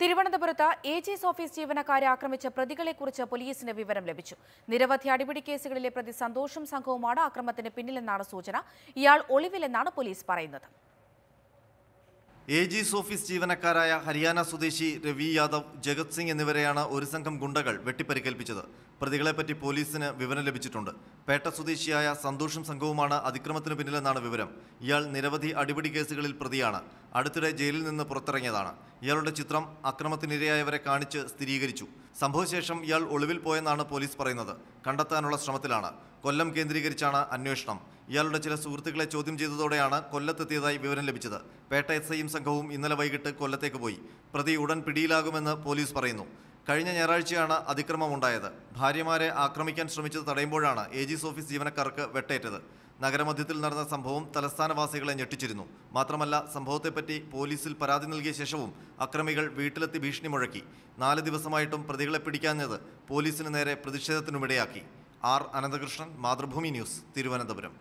തിരുവനന്തപുരത്ത് A S office ജീവനക്കാരെ ആക്രമിച്ച പ്രതികളെക്കുറിച്ച് പോലീസിന് വിവരം ലഭിച്ചു നിരവധി അടിപിടി കേസുകളിലെ പ്രതി സന്തോഷം സംഘവുമാണ് ആക്രമത്തിന് പിന്നിലെന്നാണ് സൂചന ഇയാൾ ഒളിവിലെന്നാണ് പോലീസ് പറയുന്നത് എ ജി ഓഫീസ് ജീവനക്കാരായ ഹരിയാന സ്വദേശി രവി യാദവ് ജഗത് സിംഗ് എന്നിവരെയാണ് ഒരു സംഘം ഗുണ്ടകൾ വെട്ടിപ്പരിക്കേൽപ്പിച്ചത് പ്രതികളെപ്പറ്റി പോലീസിന് വിവരം ലഭിച്ചിട്ടുണ്ട് പേട്ട സ്വദേശിയായ സന്തോഷം സംഘവുമാണ് അതിക്രമത്തിന് പിന്നിലെന്നാണ് വിവരം ഇയാൾ നിരവധി അടിപിടി കേസുകളിൽ പ്രതിയാണ് അടുത്തിടെ ജയിലിൽ നിന്ന് പുറത്തിറങ്ങിയതാണ് ഇയാളുടെ ചിത്രം അക്രമത്തിനിരയായവരെ കാണിച്ച് സ്ഥിരീകരിച്ചു സംഭവശേഷം ഇയാൾ ഒളിവിൽ പോയെന്നാണ് പോലീസ് പറയുന്നത് കണ്ടെത്താനുള്ള ശ്രമത്തിലാണ് കൊല്ലം കേന്ദ്രീകരിച്ചാണ് അന്വേഷണം ഇയാളുടെ ചില സുഹൃത്തുക്കളെ ചോദ്യം ചെയ്തതോടെയാണ് കൊല്ലത്തെത്തിയതായി വിവരം ലഭിച്ചത് പേട്ട എസ് ഐയും സംഘവും ഇന്നലെ വൈകിട്ട് കൊല്ലത്തേക്ക് പോയി പ്രതി ഉടൻ പിടിയിലാകുമെന്ന് പോലീസ് പറയുന്നു കഴിഞ്ഞ ഞായറാഴ്ചയാണ് അതിക്രമമുണ്ടായത് ഭാര്യമാരെ ആക്രമിക്കാൻ ശ്രമിച്ചത് തടയുമ്പോഴാണ് എ ഓഫീസ് ജീവനക്കാർക്ക് വെട്ടേറ്റത് നഗരമധ്യത്തിൽ നടന്ന സംഭവം തലസ്ഥാനവാസികളെ ഞെട്ടിച്ചിരുന്നു മാത്രമല്ല സംഭവത്തെപ്പറ്റി പോലീസിൽ പരാതി നൽകിയ ശേഷവും അക്രമികൾ വീട്ടിലെത്തി ഭീഷണി മുഴക്കി നാല് ദിവസമായിട്ടും പ്രതികളെ പിടിക്കാഞ്ഞത് പോലീസിന് നേരെ പ്രതിഷേധത്തിനുമിടയാക്കി ആർ അനന്തകൃഷ്ണൻ മാതൃഭൂമി ന്യൂസ് തിരുവനന്തപുരം